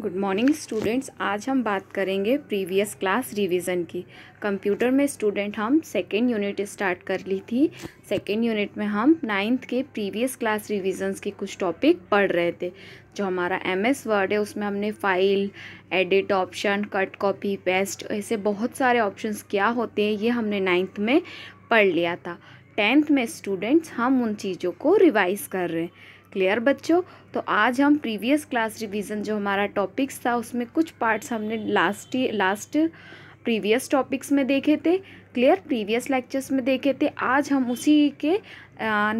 good morning students आज हम बात करेंगे प्रीवियस क्लास रिवीजन की कंप्यूटर में स्टूडेंट हम सेकेंड यूनिट स्टार्ट कर ली थी सेकेंड यूनिट में हम नाइन्थ के प्रीवियस क्लास रिविजन के कुछ टॉपिक पढ़ रहे थे जो हमारा एम एस वर्ड है उसमें हमने file edit option cut copy paste ऐसे बहुत सारे ऑप्शंस क्या होते हैं ये हमने नाइन्थ में पढ़ लिया था टेंथ में स्टूडेंट्स हम उन चीज़ों को रिवाइज़ कर रहे हैं क्लियर बच्चों तो आज हम प्रीवियस क्लास रिवीजन जो हमारा टॉपिक्स था उसमें कुछ पार्ट्स हमने लास्ट लास्ट प्रीवियस टॉपिक्स में देखे थे क्लियर प्रीवियस लेक्चर्स में देखे थे आज हम उसी के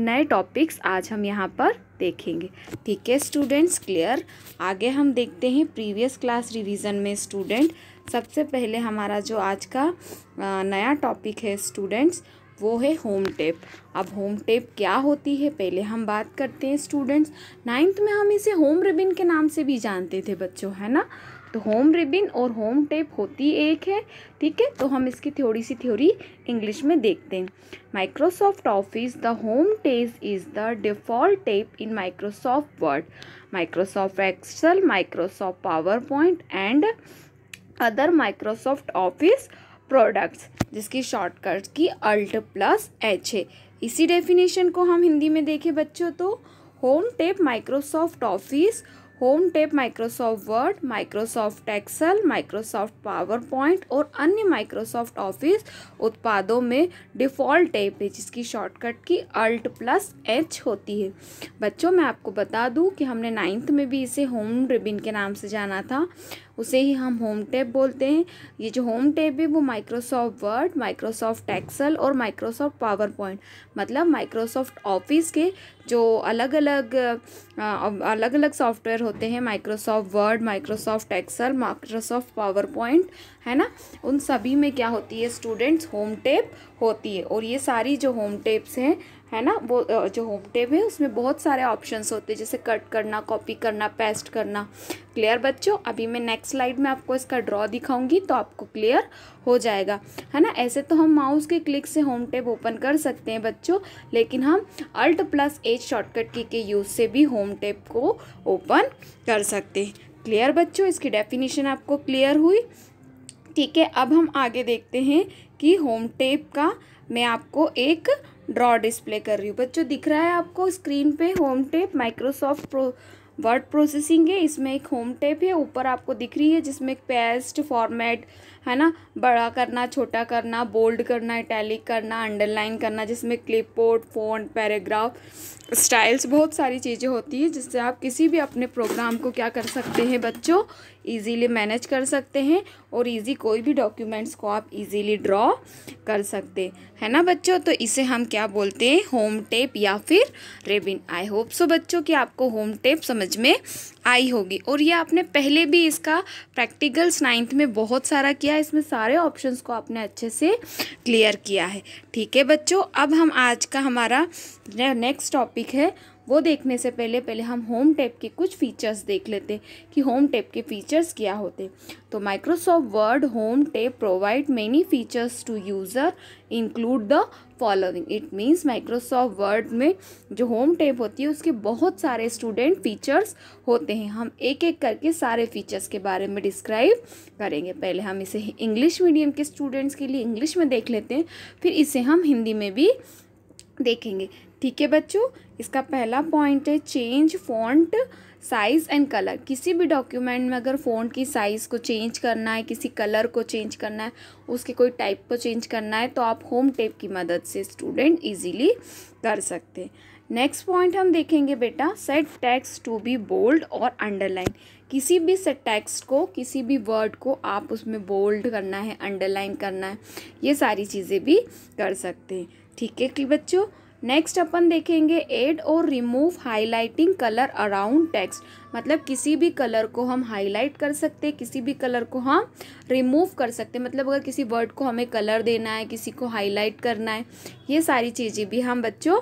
नए टॉपिक्स आज हम यहाँ पर देखेंगे ठीक है स्टूडेंट्स क्लियर आगे हम देखते हैं प्रीवियस क्लास रिवीजन में स्टूडेंट सबसे पहले हमारा जो आज का नया टॉपिक है स्टूडेंट्स वो है होम टेप अब होम टेप क्या होती है पहले हम बात करते हैं स्टूडेंट्स नाइन्थ में हम इसे होम रिबिन के नाम से भी जानते थे बच्चों है ना तो होम रिबिन और होम टेप होती एक है ठीक है तो हम इसकी थोड़ी सी थ्योरी इंग्लिश में देखते हैं Microsoft Office the home tab is the default tab in Microsoft Word Microsoft Excel Microsoft PowerPoint and other Microsoft Office products जिसकी shortcut key alt plus H है इसी डेफिनेशन को हम हिंदी में देखें बच्चों तो home tab Microsoft Office home tab Microsoft Word Microsoft Excel Microsoft PowerPoint और अन्य माइक्रोसॉफ्ट ऑफिस उत्पादों में डिफ़ॉल्ट टेप है जिसकी shortcut key alt plus H होती है बच्चों मैं आपको बता दूं कि हमने नाइन्थ में भी इसे होम रिबिन के नाम से जाना था उसे ही हम होम टैब बोलते हैं ये जो होम टैब है वो माइक्रोसॉफ्ट वर्ड माइक्रोसॉफ्ट एक्सल और माइक्रोसॉफ्ट पावर पॉइंट मतलब माइक्रोसॉफ्ट ऑफिस के जो अलग अलग अलग अलग सॉफ्टवेयर होते हैं Microsoft Word Microsoft Excel Microsoft PowerPoint है ना उन सभी में क्या होती है स्टूडेंट्स होम टेप होती है और ये सारी जो होम टेप्स हैं है ना वो जो होम टेब है उसमें बहुत सारे ऑप्शंस होते हैं जैसे कट करना कॉपी करना पेस्ट करना क्लियर बच्चों अभी मैं नेक्स्ट स्लाइड में आपको इसका ड्रॉ दिखाऊंगी तो आपको क्लियर हो जाएगा है ना ऐसे तो हम माउस के क्लिक से होम टेब ओपन कर सकते हैं बच्चों लेकिन हम अल्ट प्लस एच शॉर्टकट की के यूज़ से भी होम टेब को ओपन कर सकते हैं क्लियर बच्चों इसकी डेफिनेशन आपको क्लियर हुई ठीक है अब हम आगे देखते हैं कि होम टेप का मैं आपको एक ड्रॉ डिस्प्ले कर रही हूँ बच्चों दिख रहा है आपको स्क्रीन पे home tab Microsoft pro word processing है इसमें एक होम टेप है ऊपर आपको दिख रही है जिसमें एक पेस्ट फॉर्मेट है ना बड़ा करना छोटा करना बोल्ड करना इटैलिक करना अंडरलाइन करना जिसमें क्लिपबोर्ड फोन पैराग्राफ स्टाइल्स बहुत सारी चीज़ें होती हैं जिससे आप किसी भी अपने प्रोग्राम को क्या कर सकते हैं बच्चों इजीली मैनेज कर सकते हैं और ईजी कोई भी डॉक्यूमेंट्स को आप इजीली ड्रॉ कर सकते है ना बच्चों तो इसे हम क्या बोलते हैं होम टेप या फिर रेबिन आई होप सो बच्चों कि आपको होम टेप समझ में आई होगी और ये आपने पहले भी इसका प्रैक्टिकल्स नाइन्थ में बहुत सारा किया इसमें सारे ऑप्शन को आपने अच्छे से क्लियर किया है ठीक है बच्चों अब हम आज का हमारा नेक्स्ट टॉपिक है वो देखने से पहले पहले हम होम टैप के कुछ फीचर्स देख लेते कि होम टैप के फीचर्स क्या होते तो Microsoft Word home tab provide many features to user include the following it means Microsoft Word में जो होम टैप होती है उसके बहुत सारे स्टूडेंट फीचर्स होते हैं हम एक एक करके सारे फीचर्स के बारे में डिस्क्राइब करेंगे पहले हम इसे इंग्लिश मीडियम के स्टूडेंट्स के लिए इंग्लिश में देख लेते हैं फिर इसे हम हिंदी में भी देखेंगे ठीक है बच्चों इसका पहला पॉइंट है change font size and colour किसी भी डॉक्यूमेंट में अगर फ़ॉन्ट की साइज़ को चेंज करना है किसी कलर को चेंज करना है उसके कोई टाइप को चेंज करना है तो आप होम टेप की मदद से स्टूडेंट इजीली कर सकते हैं नेक्स्ट पॉइंट हम देखेंगे बेटा set text to be bold और अंडरलाइन किसी भी सेट टैक्स को किसी भी वर्ड को आप उसमें बोल्ड करना है अंडरलाइन करना है ये सारी चीज़ें भी कर सकते हैं ठीक है कि बच्चों नेक्स्ट अपन देखेंगे एड और remove highlighting colour around text मतलब किसी भी कलर को हम हाईलाइट कर सकते हैं किसी भी कलर को हम रिमूव कर सकते मतलब अगर किसी वर्ड को हमें कलर देना है किसी को हाईलाइट करना है ये सारी चीज़ें भी हम बच्चों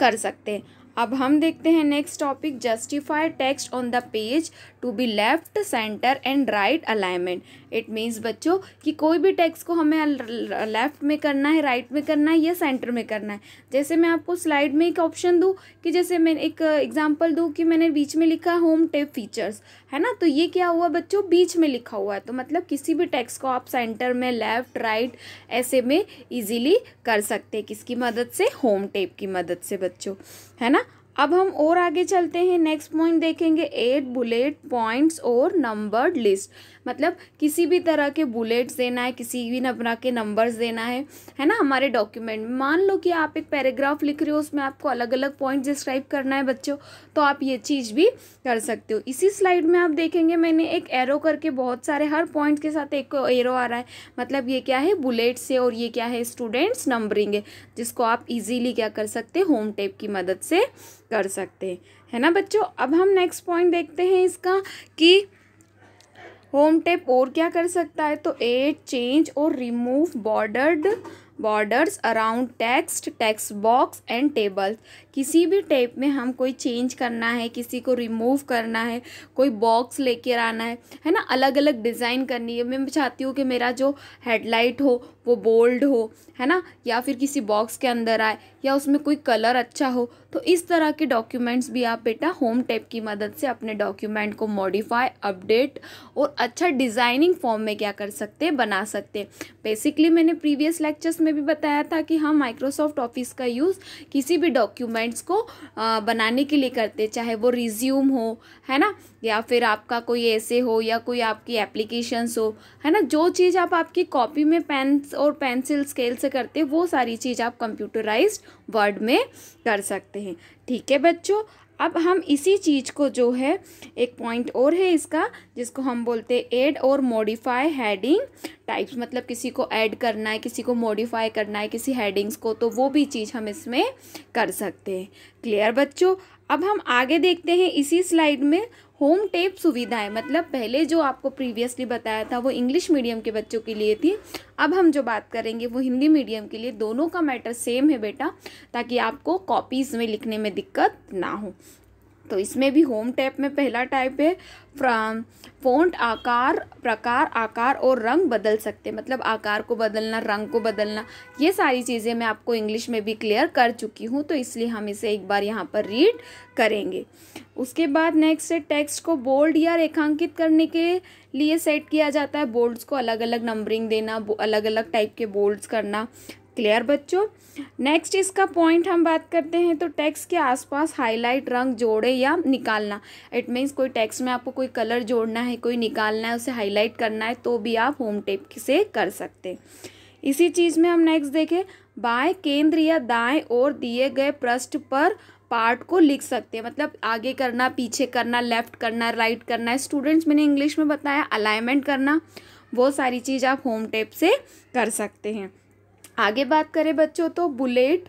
कर सकते हैं अब हम देखते हैं next topic justify text on the page to be left centre and right alignment it means बच्चों कि कोई भी टेक्स्ट को हमें लेफ्ट में करना है राइट right में करना है या सेंटर में करना है जैसे मैं आपको स्लाइड में एक ऑप्शन दूँ कि जैसे मैं एक एग्जाम्पल दूँ कि मैंने बीच में लिखा होम टेप फीचर्स है ना तो ये क्या हुआ बच्चों बीच में लिखा हुआ है तो मतलब किसी भी टेक्स को आप सेंटर में लेफ्ट राइट ऐसे में ईजिली कर सकते हैं किसकी मदद से होम टेप की मदद से बच्चों है ना अब हम और आगे चलते हैं नेक्स्ट पॉइंट देखेंगे एट बुलेट पॉइंट्स और नंबर्ड लिस्ट मतलब किसी भी तरह के बुलेट्स देना है किसी भी नबरा के नंबर्स देना है है ना हमारे डॉक्यूमेंट में मान लो कि आप एक पैराग्राफ लिख रहे हो उसमें आपको अलग अलग पॉइंट डिस्क्राइब करना है बच्चों तो आप ये चीज़ भी कर सकते हो इसी स्लाइड में आप देखेंगे मैंने एक एरो करके बहुत सारे हर पॉइंट के साथ एक एरो आ रहा है मतलब ये क्या है बुलेट्स है और ये क्या है स्टूडेंट्स नंबरिंग है जिसको आप इजीली क्या कर सकते होम टेप की मदद से कर सकते हैं है ना बच्चों अब हम नेक्स्ट पॉइंट देखते हैं इसका कि होम टेप और क्या कर सकता है तो एड चेंज और remove bordered borders around text text box and tables किसी भी टेप में हम कोई चेंज करना है किसी को रिमूव करना है कोई बॉक्स लेकर आना है है ना अलग अलग डिज़ाइन करनी है मैं चाहती हूँ कि मेरा जो हेडलाइट हो वो बोल्ड हो है ना या फिर किसी बॉक्स के अंदर आए या उसमें कोई कलर अच्छा हो तो इस तरह के डॉक्यूमेंट्स भी आप बेटा होम टेप की मदद से अपने डॉक्यूमेंट को मॉडिफाई अपडेट और अच्छा डिज़ाइनिंग फॉर्म में क्या कर सकते हैं बना सकते हैं बेसिकली मैंने प्रीवियस लेक्चर्स में में भी बताया था कि हम माइक्रोसॉफ्ट ऑफिस का यूज़ किसी भी डॉक्यूमेंट्स को बनाने के लिए करते चाहे वो रिज्यूम हो है ना या फिर आपका कोई ऐसे हो या कोई आपकी एप्लीकेशंस हो है ना जो चीज़ आप आपकी कॉपी में पेन और पेंसिल स्केल से करते वो सारी चीज़ आप कंप्यूटराइज वर्ड में कर सकते हैं ठीक है बच्चों अब हम इसी चीज़ को जो है एक पॉइंट और है इसका जिसको हम बोलते हैं एड और मॉडिफाई हेडिंग टाइप्स मतलब किसी को ऐड करना है किसी को मॉडिफाई करना है किसी हेडिंग्स को तो वो भी चीज़ हम इसमें कर सकते हैं क्लियर बच्चों अब हम आगे देखते हैं इसी स्लाइड में होम टेप सुविधाएं मतलब पहले जो आपको प्रीवियसली बताया था वो इंग्लिश मीडियम के बच्चों के लिए थी अब हम जो बात करेंगे वो हिंदी मीडियम के लिए दोनों का मैटर सेम है बेटा ताकि आपको कॉपीज़ में लिखने में दिक्कत ना हो तो इसमें भी होम टैप में पहला टाइप है फोन्ट आकार प्रकार आकार और रंग बदल सकते मतलब आकार को बदलना रंग को बदलना ये सारी चीज़ें मैं आपको इंग्लिश में भी क्लियर कर चुकी हूँ तो इसलिए हम इसे एक बार यहाँ पर रीड करेंगे उसके बाद नेक्स्ट है टेक्स्ट को बोल्ड या रेखांकित करने के लिए सेट किया जाता है बोल्ड्स को अलग अलग नंबरिंग देना अलग अलग टाइप के बोल्ड्स करना क्लियर बच्चों नेक्स्ट इसका पॉइंट हम बात करते हैं तो टैक्स के आसपास हाईलाइट रंग जोड़े या निकालना इट मीन्स कोई टैक्स में आपको कोई कलर जोड़ना है कोई निकालना है उसे हाईलाइट करना है तो भी आप होम टेप से कर सकते इसी चीज़ में हम नेक्स्ट देखें बाएं केंद्र या दाएं और दिए गए पृष्ठ पर पार्ट को लिख सकते हैं मतलब आगे करना पीछे करना लेफ्ट करना राइट करना स्टूडेंट्स मैंने इंग्लिश में बताया अलाइनमेंट करना वो सारी चीज़ आप होम टेप से कर सकते हैं आगे बात करें बच्चों तो बुलेट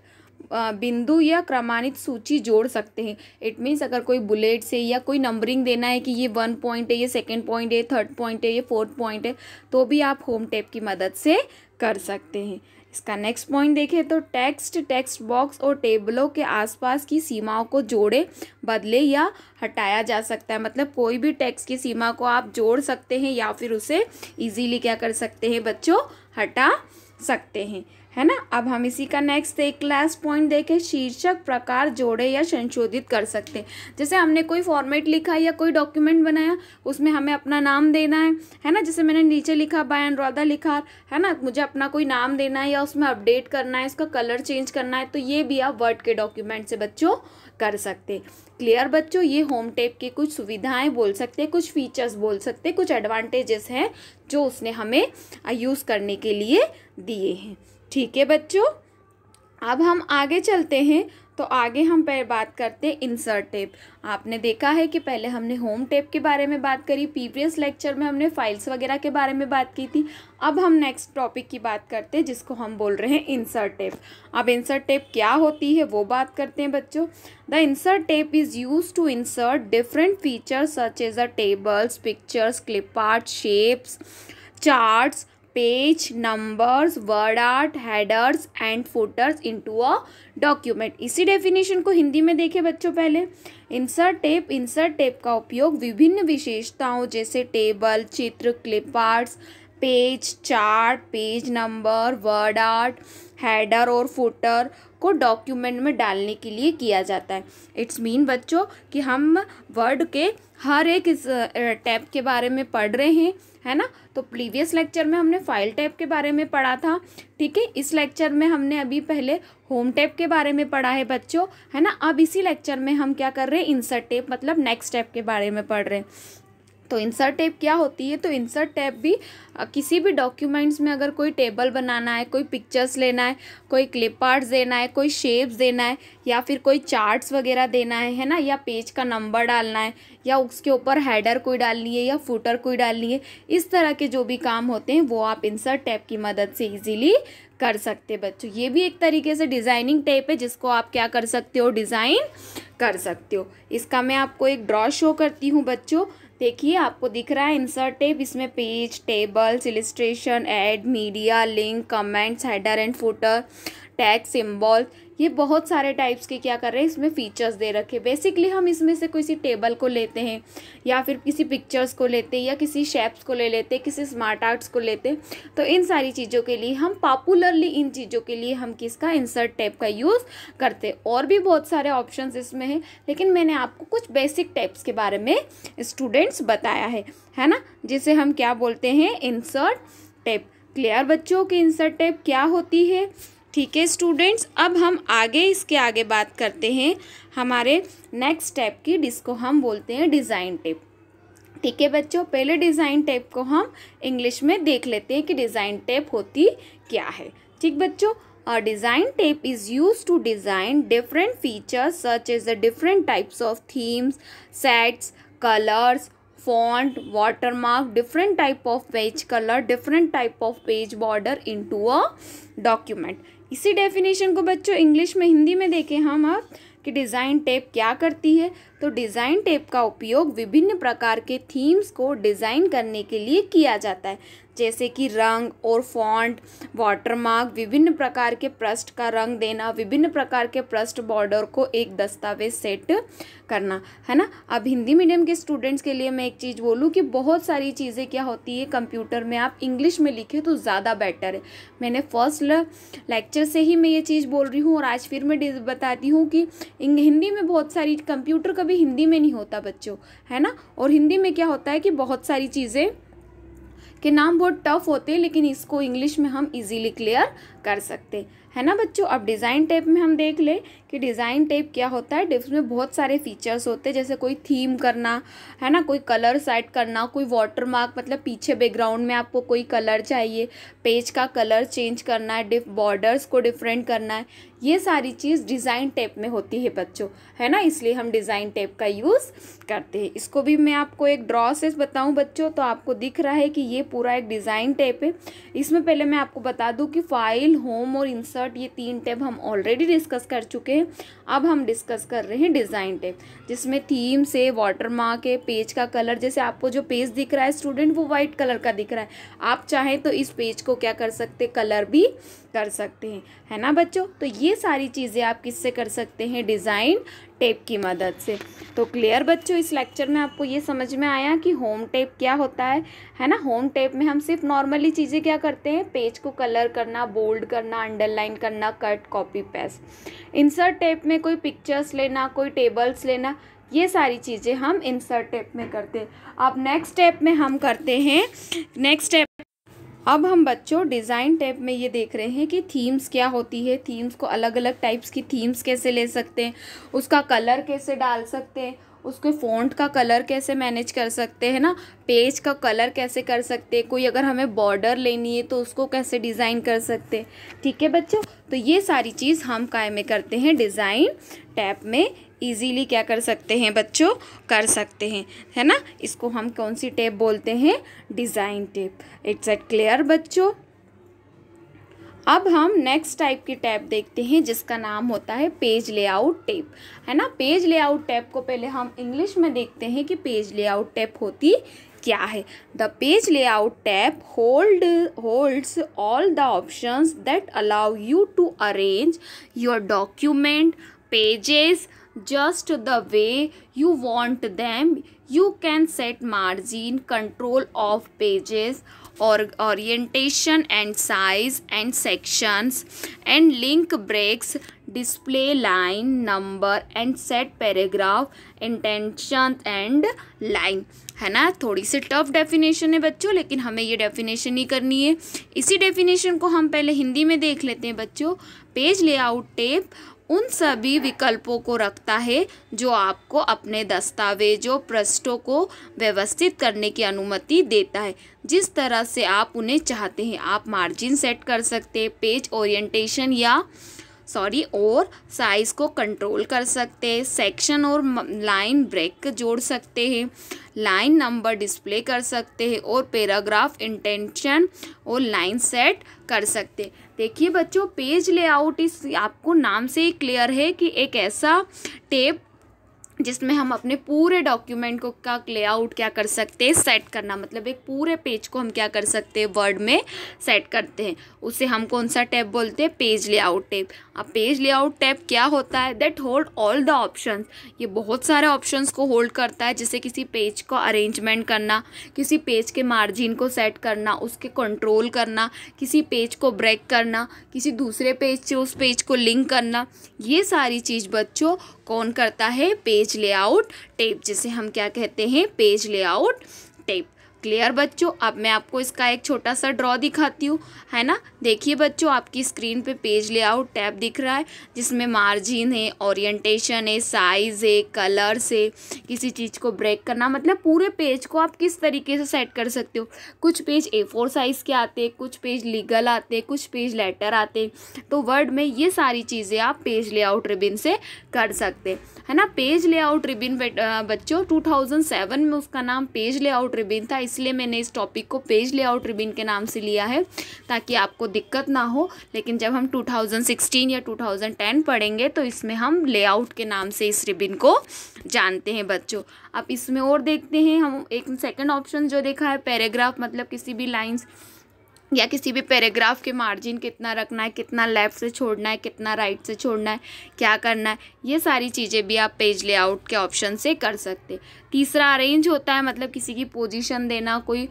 बिंदु या क्रमानित सूची जोड़ सकते हैं इट मीन्स अगर कोई बुलेट से या कोई नंबरिंग देना है कि ये वन पॉइंट है ये सेकंड पॉइंट है थर्ड पॉइंट है ये फोर्थ पॉइंट है तो भी आप होम टैप की मदद से कर सकते हैं इसका नेक्स्ट पॉइंट देखें तो टेक्स्ट टेक्स्ट बॉक्स और टेबलों के आसपास की सीमाओं को जोड़े बदले या हटाया जा सकता है मतलब कोई भी टेक्स्ट की सीमा को आप जोड़ सकते हैं या फिर उसे इजीली क्या कर सकते हैं बच्चों हटा सकते हैं है ना अब हम इसी का नेक्स्ट एक लास्ट पॉइंट देखें शीर्षक प्रकार जोड़े या संशोधित कर सकते हैं जैसे हमने कोई फॉर्मेट लिखा या कोई डॉक्यूमेंट बनाया उसमें हमें अपना नाम देना है है ना जैसे मैंने नीचे लिखा बाय अनुराधा लिखा है ना मुझे अपना कोई नाम देना है या उसमें अपडेट करना है उसका कलर चेंज करना है तो ये भी आप वर्ड के डॉक्यूमेंट से बच्चों कर सकते क्लियर बच्चों ये होम टेप की कुछ सुविधाएं बोल सकते कुछ फीचर्स बोल सकते कुछ एडवांटेजेस हैं जो उसने हमें यूज़ करने के लिए दिए हैं ठीक है बच्चों अब हम आगे चलते हैं तो आगे हम पहले बात करते हैं इंसर्ट टेप आपने देखा है कि पहले हमने होम टेप के बारे में बात करी प्रीवियस लेक्चर में हमने फाइल्स वगैरह के बारे में बात की थी अब हम नेक्स्ट टॉपिक की बात करते हैं जिसको हम बोल रहे हैं इंसर्ट टेप अब इंसर्ट टेप क्या होती है वो बात करते हैं बच्चों the insert tab is use to insert different features such as a tables pictures clip art shapes charts page numbers word art headers and footers into a document इसी definition को हिंदी में देखें बच्चों पहले इंसर्ट टेप इंसर्ट टेप का उपयोग विभिन्न विशेषताओं जैसे टेबल चित्र clip arts page chart page number word art header और फुटर को डॉक्यूमेंट में डालने के लिए किया जाता है इट्स मीन बच्चों कि हम वर्ड के हर एक इस के बारे में पढ़ रहे हैं है ना तो प्रीवियस लेक्चर में हमने फाइल टैप के बारे में पढ़ा था ठीक है इस लेक्चर में हमने अभी पहले होम टैप के बारे में पढ़ा है बच्चों है ना अब इसी लेक्चर में हम क्या कर रहे हैं इंसर्ट टैप मतलब नेक्स्ट टैप के बारे में पढ़ रहे हैं तो इंसर्ट टैब क्या होती है तो इंसर्ट टैब भी किसी भी डॉक्यूमेंट्स में अगर कोई टेबल बनाना है कोई पिक्चर्स लेना है कोई क्लिप आर्ट्स देना है कोई शेप्स देना है या फिर कोई चार्ट्स वगैरह देना है है ना या पेज का नंबर डालना है या उसके ऊपर हैडर कोई डालनी है या फूटर कोई डालनी है इस तरह के जो भी काम होते हैं वो आप इंसर्ट टैब की मदद से ईजिली कर सकते बच्चों ये भी एक तरीके से डिज़ाइनिंग टेप है जिसको आप क्या कर सकते हो डिज़ाइन कर सकते हो इसका मैं आपको एक ड्रॉ शो करती हूँ बच्चों देखिए आपको दिख रहा है इंसर्ट टेप इसमें page tables illustration add media link comments header and footer tag symbol ये बहुत सारे टाइप्स के क्या कर रहे हैं इसमें फ़ीचर्स दे रखे बेसिकली हम इसमें से किसी टेबल को लेते हैं या फिर किसी पिक्चर्स को लेते हैं या किसी शेप्स को ले लेते हैं किसी स्मार्ट आर्ट्स को लेते हैं तो इन सारी चीज़ों के लिए हम पॉपुलरली इन चीज़ों के लिए हम किसका इंसर्ट टाइप का यूज़ करते और भी बहुत सारे ऑप्शन इसमें हैं लेकिन मैंने आपको कुछ बेसिक टाइप्स के बारे में स्टूडेंट्स बताया है है ना जिसे हम क्या बोलते हैं इंसर्ट टेप क्लियर बच्चों की इंसर्ट टेप क्या होती है ठीक है स्टूडेंट्स अब हम आगे इसके आगे बात करते हैं हमारे नेक्स्ट स्टेप की जिसको हम बोलते हैं डिज़ाइन टेप ठीक है बच्चों पहले डिज़ाइन टेप को हम इंग्लिश में देख लेते हैं कि डिज़ाइन टेप होती क्या है ठीक बच्चों और design tab is use to design different features such is the different types of themes sets colours font watermark different type of page colour different type of page border into a document इसी definition को बच्चों English में हिंदी में देखें हम अब कि design tape क्या करती है तो डिज़ाइन टेप का उपयोग विभिन्न प्रकार के थीम्स को डिज़ाइन करने के लिए किया जाता है जैसे कि रंग और फॉन्ट वाटरमार्क विभिन्न प्रकार के पृष्ठ का रंग देना विभिन्न प्रकार के पृष्ठ बॉर्डर को एक दस्तावेज सेट करना है ना अब हिंदी मीडियम के स्टूडेंट्स के लिए मैं एक चीज़ बोलूँ कि बहुत सारी चीज़ें क्या होती है कंप्यूटर में आप इंग्लिश में लिखे तो ज़्यादा बेटर है मैंने फर्स्ट लेक्चर से ही मैं ये चीज़ बोल रही हूँ और आज फिर मैं बताती हूँ कि हिंदी में बहुत सारी कंप्यूटर कभी हिंदी में नहीं होता बच्चों है ना और हिंदी में क्या होता है कि बहुत सारी चीज़ें के नाम बहुत टफ होते हैं लेकिन इसको इंग्लिश में हम इजीली क्लियर कर सकते हैं है ना बच्चों अब डिज़ाइन टाइप में हम देख ले कि डिज़ाइन टेप क्या होता है डिप्स में बहुत सारे फीचर्स होते हैं जैसे कोई थीम करना है ना कोई कलर सेट करना कोई वाटर मार्क मतलब पीछे बैकग्राउंड में आपको कोई कलर चाहिए पेज का कलर चेंज करना है डिफ बॉर्डर्स को डिफरेंट करना है ये सारी चीज़ डिज़ाइन टेप में होती है बच्चों है ना इसलिए हम डिज़ाइन टेप का यूज़ करते हैं इसको भी मैं आपको एक ड्रॉ से बताऊँ बच्चों तो आपको दिख रहा है कि ये पूरा एक डिज़ाइन टेप है इसमें पहले मैं आपको बता दूँ कि फाइल होम और इंसर्ट ये तीन टेप हम ऑलरेडी डिस्कस कर चुके हैं थे अब हम डिस्कस कर रहे हैं डिज़ाइन टेप जिसमें थीम से वाटर मार्क है पेज का कलर जैसे आपको जो पेज दिख रहा है स्टूडेंट वो वाइट कलर का दिख रहा है आप चाहें तो इस पेज को क्या कर सकते कलर भी कर सकते हैं है ना बच्चों तो ये सारी चीज़ें आप किससे कर सकते हैं डिज़ाइन टेप की मदद से तो क्लियर बच्चों इस लेक्चर में आपको ये समझ में आया कि होम टेप क्या होता है है ना होम टेप में हम सिर्फ नॉर्मली चीज़ें क्या करते हैं पेज को कलर करना बोल्ड करना अंडरलाइन करना cut copy paste insert tab में कोई पिक्चर्स लेना कोई टेबल्स लेना ये सारी चीज़ें हम इंसर्ट टेप में करते हैं अब नेक्स्ट स्टेप में हम करते हैं नेक्स्ट स्टेप अब हम बच्चों डिज़ाइन टैब में ये देख रहे हैं कि थीम्स क्या होती है थीम्स को अलग अलग टाइप्स की थीम्स कैसे ले सकते हैं उसका कलर कैसे डाल सकते हैं उसके फ़ॉन्ट का कलर कैसे मैनेज कर सकते हैं ना पेज का कलर कैसे कर सकते हैं कोई अगर हमें बॉर्डर लेनी है तो उसको कैसे डिज़ाइन कर सकते हैं ठीक है बच्चों तो ये सारी चीज़ हम कायमें करते हैं डिज़ाइन टैप में इजीली क्या कर सकते हैं बच्चों कर सकते हैं है ना इसको हम कौन सी टेप बोलते हैं design tab it's at clear बच्चों अब हम नेक्स्ट टाइप की टैप देखते हैं जिसका नाम होता है पेज लेआउट टैप है ना पेज लेआउट टैप को पहले हम इंग्लिश में देखते हैं कि पेज लेआउट टैप होती क्या है the page layout tab hold holds all the options that allow you to arrange your document pages just the way you want them you can set margin control of pages or orientation and size and sections and link breaks display line number and set paragraph intention and line है ना थोड़ी सी tough definition है बच्चों लेकिन हमें ये definition ही करनी है इसी डेफिनेशन को हम पहले हिंदी में देख लेते हैं बच्चों पेज लेआउट टेप उन सभी विकल्पों को रखता है जो आपको अपने दस्तावेजों पृष्ठों को व्यवस्थित करने की अनुमति देता है जिस तरह से आप उन्हें चाहते हैं आप मार्जिन सेट कर सकते हैं पेज ओरिएंटेशन या सॉरी और साइज़ को कंट्रोल कर सकते हैं सेक्शन और लाइन ब्रेक जोड़ सकते हैं लाइन नंबर डिस्प्ले कर सकते हैं और पैराग्राफ इंटेंशन और लाइन सेट कर सकते हैं देखिए बच्चों पेज लेआउट इस आपको नाम से ही क्लियर है कि एक ऐसा टेप जिसमें हम अपने पूरे डॉक्यूमेंट को का लेआउट क्या कर सकते हैं सेट करना मतलब एक पूरे पेज को हम क्या कर सकते हैं वर्ड में सेट करते हैं उसे हम कौन सा टैब बोलते हैं पेज लेआउट टैब अब पेज लेआउट टैब क्या होता है that hold all the options ये बहुत सारे ऑप्शंस को होल्ड करता है जैसे किसी पेज को अरेंजमेंट करना किसी पेज के मार्जिन को सेट करना उसके कंट्रोल करना किसी पेज को ब्रेक करना किसी दूसरे पेज से उस पेज को लिंक करना ये सारी चीज़ बच्चों कौन करता है पेज लेआउट टेप जिसे हम क्या कहते हैं पेज लेआउट टेप क्लियर बच्चों अब मैं आपको इसका एक छोटा सा ड्रॉ दिखाती हूँ है ना देखिए बच्चों आपकी स्क्रीन पे पेज लेआउट टैब दिख रहा है जिसमें मार्जिन है ओरिएंटेशन है साइज़ है कलर्स है किसी चीज़ को ब्रेक करना मतलब पूरे पेज को आप किस तरीके से सेट कर सकते हो कुछ पेज ए फोर साइज़ के आते हैं कुछ पेज लीगल आते हैं कुछ पेज लेटर आते हैं तो वर्ड में ये सारी चीज़ें आप पेज ले रिबिन से कर सकते है ना पेज लेआउट रिबिन बच्चों टू में उसका नाम पेज लेआउट रिबिन था इसलिए मैंने इस टॉपिक को पेज लेआउट रिबिन के नाम से लिया है ताकि आपको दिक्कत ना हो लेकिन जब हम 2016 या 2010 पढ़ेंगे तो इसमें हम लेआउट के नाम से इस रिबिन को जानते हैं बच्चों अब इसमें और देखते हैं हम एक सेकेंड ऑप्शन जो देखा है पैराग्राफ मतलब किसी भी लाइन्स या किसी भी पैराग्राफ के मार्जिन कितना रखना है कितना लेफ़्ट से छोड़ना है कितना राइट से छोड़ना है क्या करना है ये सारी चीज़ें भी आप पेज लेआउट के ऑप्शन से कर सकते तीसरा अरेंज होता है मतलब किसी की पोजीशन देना कोई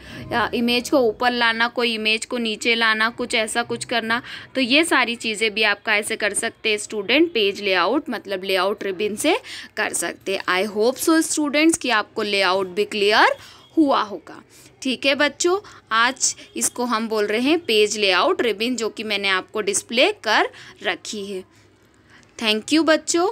इमेज को ऊपर लाना कोई इमेज को नीचे लाना कुछ ऐसा कुछ करना तो ये सारी चीज़ें भी आप कैसे कर सकते स्टूडेंट पेज लेआउट मतलब लेआउट रिबिन से कर सकते आई होप सो स्टूडेंट्स कि आपको लेआउट भी क्लियर हुआ होगा ठीक है बच्चों आज इसको हम बोल रहे हैं पेज लेआउट रिबिन जो कि मैंने आपको डिस्प्ले कर रखी है थैंक यू बच्चों